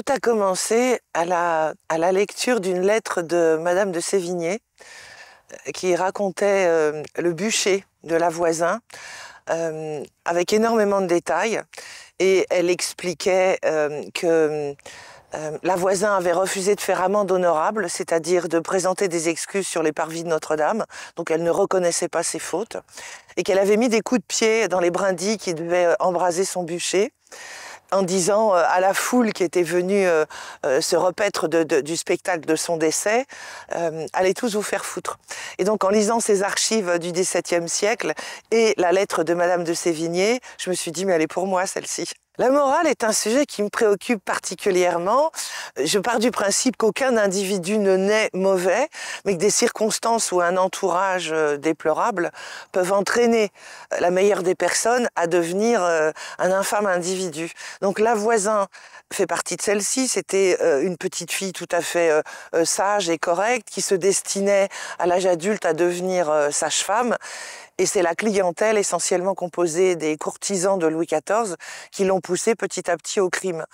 Tout a commencé à la, lecture d'une lettre de Madame de Sévigné euh, qui racontait euh, le bûcher de la voisin euh, avec énormément de détails et elle expliquait que la voisin avait refusé de faire amende honorable, c'est-à-dire de présenter des excuses sur les parvis de Notre-Dame, donc elle ne reconnaissait pas ses fautes, et qu'elle avait mis des coups de pied dans les brindilles qui devaient embraser son bûcher, en disant euh, à la foule qui était venue euh, euh, se repaître du spectacle de son décès, allez tous vous faire foutre. Et donc en lisant ces archives du XVIIe siècle et la lettre de Madame de Sévigné, je me suis dit, mais elle est pour moi celle-ci. La morale est un sujet qui me préoccupe particulièrement. Je pars du principe qu'aucun individu ne naît mauvais, mais que des circonstances ou un entourage euh, déplorable peuvent entraîner euh, la meilleure des personnes à devenir euh, un infâme individu. Donc la voisin fait partie de celle-ci. C'était une petite fille tout à fait sage et correcte qui se destinait à l'âge adulte à devenir sage-femme. Et c'est la clientèle essentiellement composée des courtisans de Louis XIV qui l'ont poussé petit à petit au crime.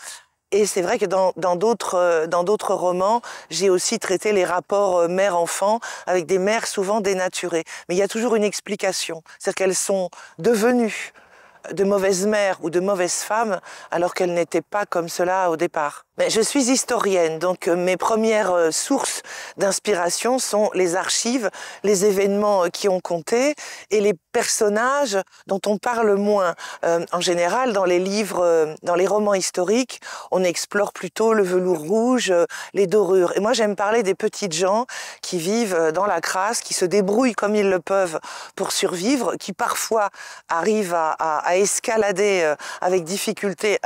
Et c'est vrai que dans d'autres euh, dans d'autres romans, j'ai aussi traité les rapports euh, mère-enfant avec des mères souvent dénaturées. Mais il y a toujours une explication, cest qu'elles sont devenues de mauvaises mères ou de mauvaises femmes alors qu'elles n'étaient pas comme cela au départ. Mais je suis historienne, donc euh, mes premières sources d'inspiration sont les archives, les événements qui ont compté et les personnages dont on parle moins. Euh, en général, dans les livres, euh, dans les romans historiques, on explore plutôt le velours rouge, euh, les dorures. Et moi, j'aime parler des petites gens qui vivent dans la crasse, qui se débrouillent comme ils le peuvent pour survivre, qui parfois arrivent à, escalader avec difficulté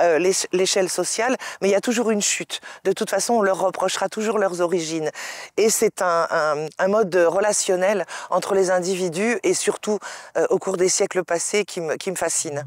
l'échelle sociale, mais il y a toujours une chute. De toute façon, on leur reprochera toujours leurs origines. Et c'est un, un mode relationnel entre les individus et surtout euh, au cours des siècles passés qui me, qui fascine.